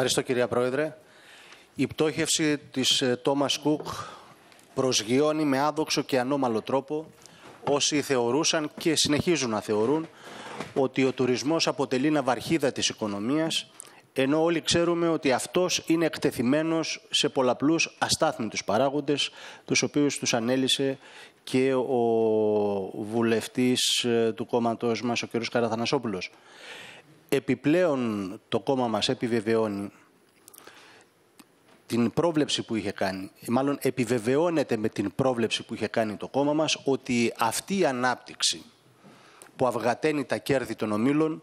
Ευχαριστώ κυρία Πρόεδρε. Η πτώχευση της Τόμας ε, Κουκ προσγειώνει με άδοξο και ανώμαλο τρόπο όσοι θεωρούσαν και συνεχίζουν να θεωρούν ότι ο τουρισμός αποτελεί βαρχίδα της οικονομίας ενώ όλοι ξέρουμε ότι αυτός είναι εκτεθειμένος σε πολλαπλούς αστάθμιτους παράγοντες, τους οποίους τους ανέλησε και ο βουλευτής ε, του κόμματός μας, ο κ. Καραθανασόπουλος. Επιπλέον το κόμμα μας επιβεβαιώνει την πρόβλεψη που είχε κάνει, ε, μάλλον επιβεβαιώνεται με την πρόβλεψη που είχε κάνει το κόμμα μας ότι αυτή η ανάπτυξη που αυγαταίνει τα κέρδη των ομίλων,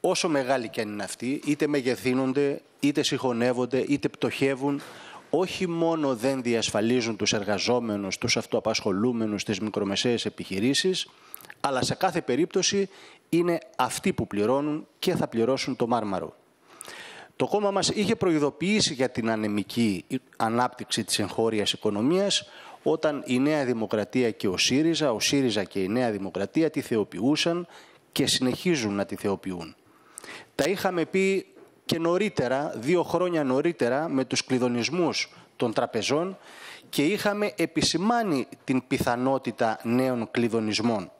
όσο μεγάλη και αν είναι αυτή, είτε μεγεθύνονται, είτε συγχωνεύονται, είτε πτωχεύουν, όχι μόνο δεν διασφαλίζουν τους εργαζόμενους, τους αυτοαπασχολούμενους, τις μικρομεσαίες επιχειρήσεις, αλλά σε κάθε περίπτωση είναι αυτοί που πληρώνουν και θα πληρώσουν το μάρμαρο. Το κόμμα μας είχε προειδοποιήσει για την ανεμική ανάπτυξη της εγχώριας οικονομίας όταν η Νέα Δημοκρατία και ο ΣΥΡΙΖΑ, ο ΣΥΡΙΖΑ και η Νέα Δημοκρατία τη θεοποιούσαν και συνεχίζουν να τη θεοποιούν. Τα είχαμε πει και νωρίτερα, δύο χρόνια νωρίτερα, με τους κλειδονισμούς των τραπεζών και είχαμε επισημάνει την πιθανότητα νέων κλειδονισμών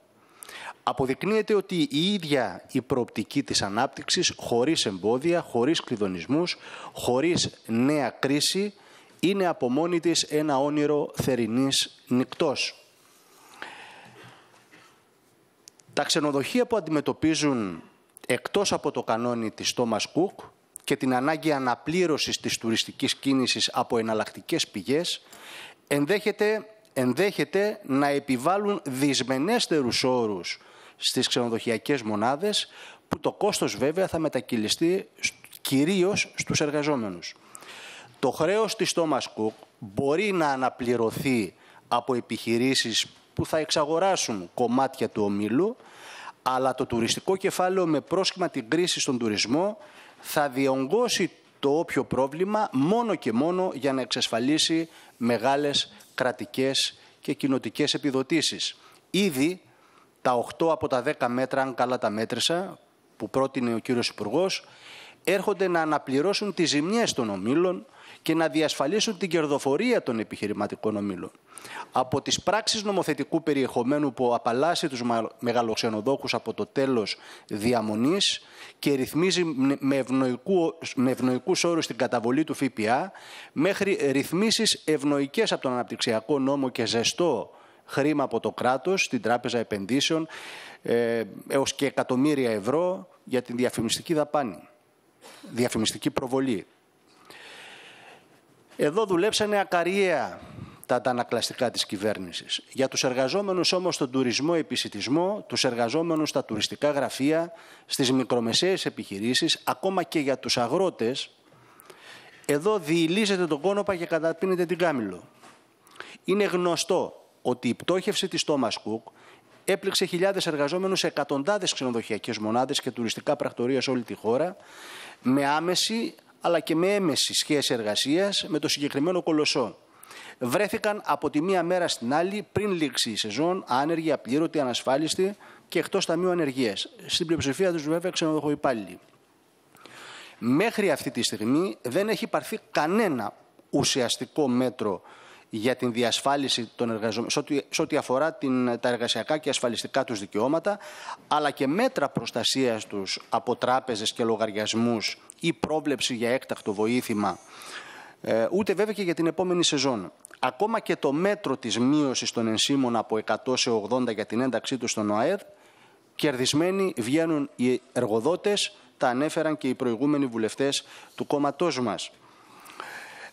αποδεικνύεται ότι η ίδια η προοπτική της ανάπτυξης, χωρίς εμπόδια, χωρίς κλειδονισμούς, χωρίς νέα κρίση, είναι από μόνη της ένα όνειρο θερινής νυκτός. Τα ξενοδοχεία που αντιμετωπίζουν εκτός από το κανόνι της Thomas Cook και την ανάγκη αναπλήρωσης της τουριστικής κίνησης από εναλλακτικές πηγές, ενδέχεται, ενδέχεται να επιβάλλουν δυσμενέστερους όρους στις ξενοδοχειακές μονάδες, που το κόστος βέβαια θα μετακυλιστεί κυρίως στους εργαζόμενους. Το χρέος της Thomas Cook μπορεί να αναπληρωθεί από επιχειρήσεις που θα εξαγοράσουν κομμάτια του ομίλου, αλλά το τουριστικό κεφάλαιο με πρόσχημα την κρίση στον τουρισμό θα διονγκώσει το όποιο πρόβλημα μόνο και μόνο για να εξασφαλίσει μεγάλες κρατικές και κοινοτικές επιδοτήσεις. Ήδη τα 8 από τα 10 μέτρα, αν καλά τα μέτρησα, που πρότεινε ο κύριος Υπουργός, έρχονται να αναπληρώσουν τις ζημιές των ομίλων και να διασφαλίσουν την κερδοφορία των επιχειρηματικών ομίλων. Από τις πράξεις νομοθετικού περιεχομένου που απαλλάσσει τους μεγαλοξενοδόχους από το τέλος διαμονής και ρυθμίζει με, ευνοικού, με ευνοϊκούς όρους την καταβολή του ΦΠΑ, μέχρι ρυθμίσεις ευνοϊκές από τον Αναπτυξιακό Νόμο και ζεστό χρήμα από το κράτος, την Τράπεζα Επενδύσεων, ε, έως και εκατομμύρια ευρώ για την διαφημιστική δαπάνη, διαφημιστική προβολή. Εδώ δουλέψανε ακαριέα τα αντανακλαστικά της κυβέρνησης. Για τους εργαζόμενους όμως στον τουρισμό επισητισμό, τους εργαζόμενους στα τουριστικά γραφεία, στις μικρομεσαίες επιχειρήσεις, ακόμα και για τους αγρότες, εδώ διηλίζεται τον κόνοπα και καταπίνεται την κάμιλο. Είναι γνωστό ότι η πτώχευση της Thomas Cook έπληξε χιλιάδες εργαζόμενους σε εκατοντάδες ξενοδοχειακές μονάδες και τουριστικά πρακτορία σε όλη τη χώρα, με άμεση αλλά και με έμεση σχέση εργασίας με το συγκεκριμένο κολοσσό. Βρέθηκαν από τη μία μέρα στην άλλη, πριν λήξει η σεζόν, άνεργοι, απλήρωτοι, ανασφάλιστοι και εκτός ταμείου ανεργίας. Στην πλειοψηφία τους βέβαια υπάλληλοι. Μέχρι αυτή τη στιγμή δεν έχει πάρθει κανένα ουσιαστικό μέτρο για την διασφάλιση των εργαζομένων, σε ό,τι αφορά την, τα εργασιακά και ασφαλιστικά τους δικαιώματα, αλλά και μέτρα προστασίας τους από τράπεζες και λογαριασμούς ή πρόβλεψη για έκτακτο βοήθημα, ε, ούτε βέβαια και για την επόμενη σεζόν. Ακόμα και το μέτρο της μείωσης των ενσύμων από 100 σε 80 για την ένταξή τους στον ΟΑΕΔ, κερδισμένοι βγαίνουν οι εργοδότες, τα ανέφεραν και οι προηγούμενοι βουλευτές του κόμματός μας.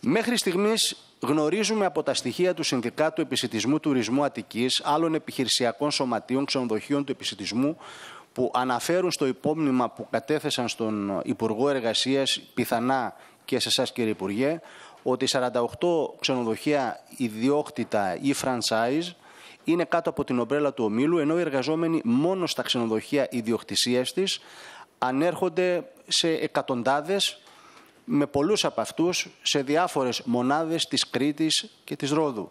Μέχρι στιγμής Γνωρίζουμε από τα στοιχεία του Συνδικάτου Επισητισμού Τουρισμού Αττικής, άλλων επιχειρησιακών σωματείων ξενοδοχείων του επισητισμού, που αναφέρουν στο υπόμνημα που κατέθεσαν στον Υπουργό Εργασίας, πιθανά και σε εσάς κύριε Υπουργέ, ότι 48 ξενοδοχεία ιδιόκτητα ή franchise είναι κάτω από την ομπρέλα του ομίλου, ενώ οι εργαζόμενοι μόνο στα ξενοδοχεία ιδιοκτησίας της ανέρχονται σε εκατοντάδες με πολλούς από αυτούς σε διάφορες μονάδες της Κρήτης και της Ρόδου.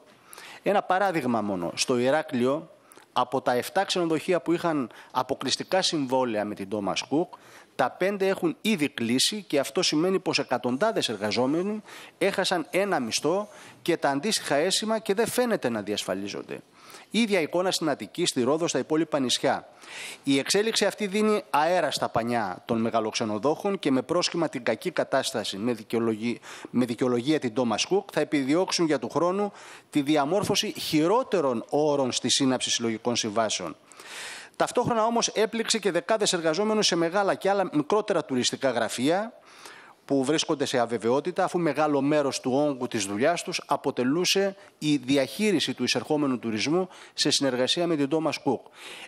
Ένα παράδειγμα μόνο. Στο Ηράκλειο, από τα 7 ξενοδοχεία που είχαν αποκλειστικά συμβόλαια με την Thomas Cook, τα πέντε έχουν ήδη κλείσει και αυτό σημαίνει πως εκατοντάδες εργαζόμενοι έχασαν ένα μισθό και τα αντίστοιχα αίσθημα και δεν φαίνεται να διασφαλίζονται. Ίδια εικόνα στην Αττική, στη Ρόδο, στα υπόλοιπα νησιά. Η εξέλιξη αυτή δίνει αέρα στα πανιά των μεγαλοξενοδόχων και με πρόσχημα την κακή κατάσταση με, δικαιολογία, με δικαιολογία την Τόμας Cook θα επιδιώξουν για του χρόνου τη διαμόρφωση χειρότερων όρων στη σύναψη συλλογικών συμβάσεων. Ταυτόχρονα όμως έπληξε και δεκάδες εργαζόμενους σε μεγάλα και άλλα μικρότερα τουριστικά γραφεία που βρίσκονται σε αβεβαιότητα, αφού μεγάλο μέρος του όγκου της δουλειάς τους αποτελούσε η διαχείριση του εισερχόμενου τουρισμού σε συνεργασία με την Thomas Cook.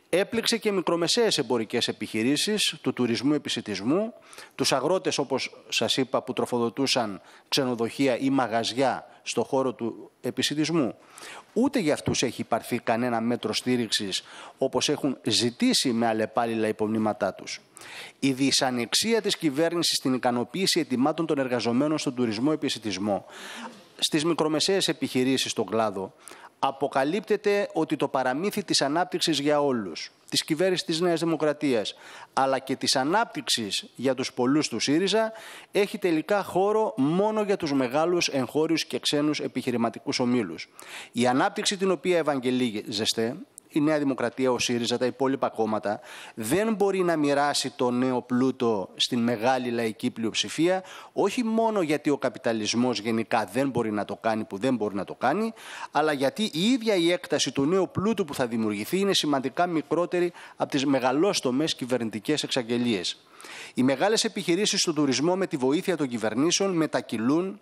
Έπληξε και μικρομεσαίες εμπορικές επιχειρήσεις του τουρισμού επισητισμού, τους αγρότες, όπως σας είπα, που τροφοδοτούσαν ξενοδοχεία ή μαγαζιά στο χώρο του επισητισμού. Ούτε για αυτούς έχει υπαρθεί κανένα μέτρο στήριξης όπως έχουν ζητήσει με αλλεπάλληλα υπομνήματά τους. Η δυσανεξία της κυβέρνησης στην ικανοποίηση ετοιμάτων των εργαζομένων στον τουρισμό επισητισμό στις μικρομεσαίες επιχειρήσεις στον κλάδο αποκαλύπτεται ότι το παραμύθι της ανάπτυξης για όλους – της κυβέρνησης της Νέας Δημοκρατίας αλλά και της ανάπτυξης για τους πολλούς του ΣΥΡΙΖΑ έχει τελικά χώρο μόνο για τους μεγάλους εγχώριους και ξένους επιχειρηματικούς ομίλους. Η ανάπτυξη την οποία ευαγγελίζεστε η Νέα Δημοκρατία, ο ΣΥΡΙΖΑ, τα υπόλοιπα κόμματα, δεν μπορεί να μοιράσει το νέο πλούτο στην μεγάλη λαϊκή πλειοψηφία, όχι μόνο γιατί ο καπιταλισμός γενικά δεν μπορεί να το κάνει που δεν μπορεί να το κάνει, αλλά γιατί η ίδια η έκταση του νέου πλούτου που θα δημιουργηθεί είναι σημαντικά μικρότερη από τις μεγαλόστομες κυβερνητικές εξαγγελίες. Οι μεγάλες επιχειρήσεις στον τουρισμό με τη βοήθεια των κυβερνήσεων μετακυλούν,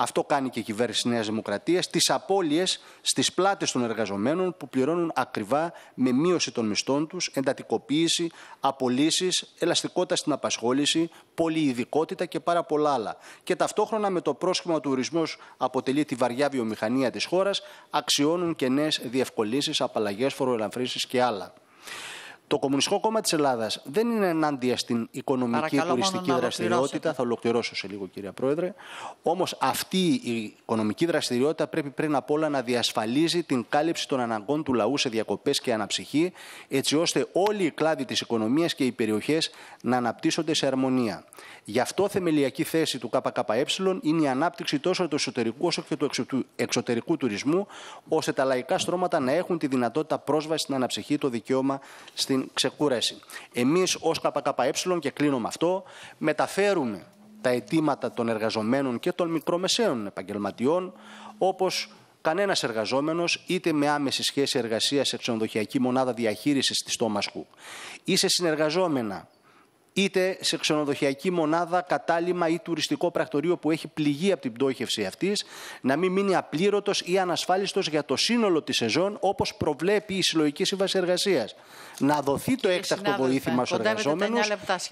αυτό κάνει και η κυβέρνηση Νέας Δημοκρατίας, τις απώλειες στις πλάτες των εργαζομένων που πληρώνουν ακριβά με μείωση των μισθών τους, εντατικοποίηση, απολύσεις, ελαστικότητα στην απασχόληση, πολυειδικότητα και πάρα πολλά άλλα. Και ταυτόχρονα με το πρόσχημα ο τουρισμός αποτελεί τη βαριά βιομηχανία της χώρας, αξιώνουν και νέες διευκολύνσεις, απαλλαγές, φοροελαφρύνσεις και άλλα. Το Κομμουνιστικό Κόμμα της Ελλάδας δεν είναι ενάντια στην οικονομική τουριστική δραστηριότητα. Θα ολοκληρώσω σε λίγο, κυρία Πρόεδρε. Όμως αυτή η οικονομική δραστηριότητα πρέπει πριν απ' όλα να διασφαλίζει την κάλυψη των αναγκών του λαού σε διακοπές και αναψυχή, έτσι ώστε όλοι οι κλάδοι της οικονομίας και οι περιοχές να αναπτύσσονται σε αρμονία. Γι' αυτό θεμελιακή θέση του ΚΚΕ είναι η ανάπτυξη τόσο του εσωτερικού όσο και του εξωτερικού τουρισμού, ώστε τα λαϊκά στρώματα να έχουν τη δυνατότητα πρόσβαση στην αναψυχή, το δικαίωμα στην στην ξεκούραση. Εμείς ως ΚΚΕ, και κλείνω με αυτό, μεταφέρουμε τα αιτήματα των εργαζομένων και των μικρομεσαίων επαγγελματιών, όπως κανένας εργαζόμενος, είτε με άμεση σχέση εργασίας σε ξενοδοχειακή μονάδα διαχείρισης της Τόμα Κουκ ή σε συνεργαζόμενα είτε σε ξενοδοχειακή μονάδα, κατάλημα ή τουριστικό πρακτορείο που έχει πληγεί από την πτώχευση αυτής, να μην μείνει απλήρωτος ή ανασφάλιστος για το σύνολο της σεζόν, όπως προβλέπει η Συλλογική Σύμβαση Εργασίας. Να δοθεί το έκτακτο βοήθημα στους εργαζόμενου,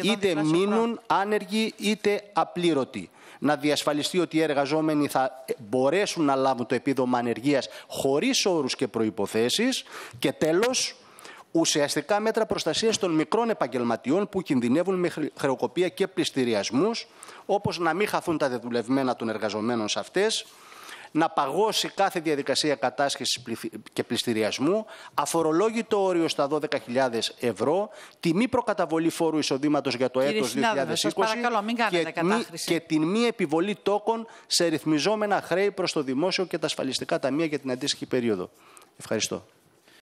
είτε μείνουν άνεργοι είτε απλήρωτοι. Να διασφαλιστεί ότι οι εργαζόμενοι θα ε, μπορέσουν να λάβουν το επίδομα ανεργίας χωρίς όρους και προποθέσει. Και τέλος, ουσιαστικά μέτρα προστασίας των μικρών επαγγελματιών που κινδυνεύουν με χρεοκοπία και πληστηριασμούς, όπως να μην χαθούν τα δεδουλευμένα των εργαζομένων σε αυτές, να παγώσει κάθε διαδικασία κατάσχεσης και πληστηριασμού, αφορολόγητο όριο στα 12.000 ευρώ, τιμή προκαταβολή φόρου εισοδήματος για το έτο 2020 και, τη την μη επιβολή τόκων σε ρυθμιζόμενα χρέη προς το δημόσιο και τα ασφαλιστικά ταμεία για την αντίστοιχη περίοδο. Ευχαριστώ.